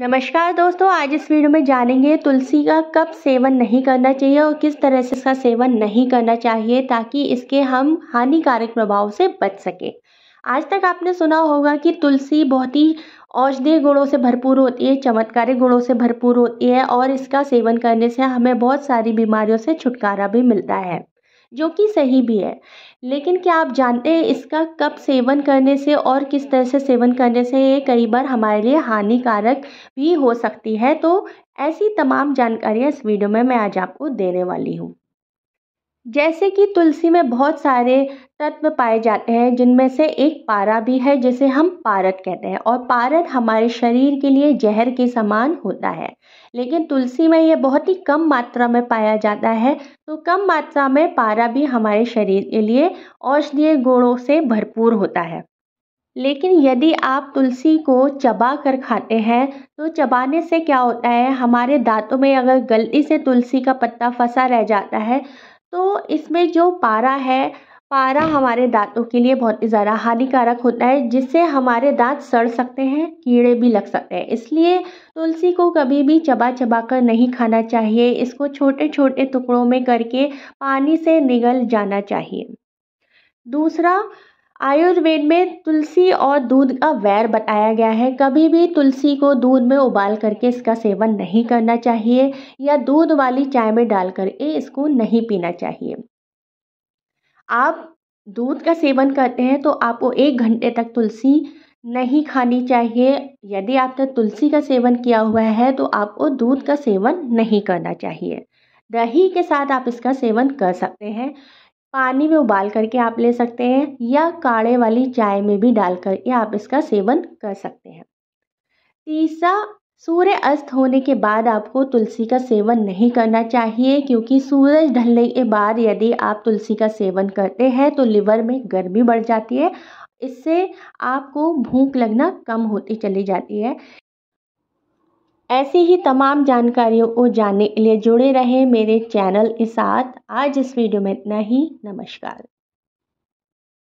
नमस्कार दोस्तों आज इस वीडियो में जानेंगे तुलसी का कब सेवन नहीं करना चाहिए और किस तरह से इसका सेवन नहीं करना चाहिए ताकि इसके हम हानिकारक प्रभाव से बच सके आज तक आपने सुना होगा कि तुलसी बहुत ही औषधीय गुणों से भरपूर होती है चमत्कारिक गुणों से भरपूर होती है और इसका सेवन करने से हमें बहुत सारी बीमारियों से छुटकारा भी मिलता है जो कि सही भी है लेकिन क्या आप जानते हैं इसका कब सेवन करने से और किस तरह से सेवन करने से ये कई बार हमारे लिए हानिकारक भी हो सकती है तो ऐसी तमाम जानकारियाँ इस वीडियो में मैं आज आपको देने वाली हूँ जैसे कि तुलसी में बहुत सारे तत्व पाए जाते हैं जिनमें से एक पारा भी है जिसे हम पारद कहते हैं और पारद हमारे शरीर के लिए जहर के समान होता है लेकिन तुलसी में यह बहुत ही कम मात्रा में पाया जाता है तो कम मात्रा में पारा भी हमारे शरीर के लिए औषधीय गुणों से भरपूर होता है लेकिन यदि आप तुलसी को चबा कर खाते हैं तो चबाने से क्या होता है हमारे दांतों में अगर गलती से तुलसी का पत्ता फंसा रह जाता है तो इसमें जो पारा है पारा हमारे दांतों के लिए बहुत ही ज़्यादा हानिकारक होता है जिससे हमारे दांत सड़ सकते हैं कीड़े भी लग सकते हैं इसलिए तुलसी को कभी भी चबा चबा कर नहीं खाना चाहिए इसको छोटे छोटे टुकड़ों में करके पानी से निगल जाना चाहिए दूसरा आयुर्वेद में तुलसी और दूध का वैर बताया गया है कभी भी तुलसी को दूध में उबाल करके इसका सेवन नहीं करना चाहिए या दूध वाली चाय में डाल करके इसको नहीं पीना चाहिए आप दूध का सेवन करते हैं तो आपको एक घंटे तक तुलसी नहीं खानी चाहिए यदि आपने तुलसी का सेवन किया हुआ है तो आपको दूध का सेवन नहीं करना चाहिए दही के साथ आप इसका सेवन कर सकते हैं पानी में उबाल करके आप ले सकते हैं या काढ़े वाली चाय में भी डाल करके आप इसका सेवन कर सकते हैं तीसरा सूर्य अस्त होने के बाद आपको तुलसी का सेवन नहीं करना चाहिए क्योंकि सूरज ढलने के बाद यदि आप तुलसी का सेवन करते हैं तो लिवर में गर्मी बढ़ जाती है इससे आपको भूख लगना कम होती चली जाती है ऐसी ही तमाम जानकारियों को जानने के लिए जुड़े रहें मेरे चैनल के साथ आज इस वीडियो में इतना ही नमस्कार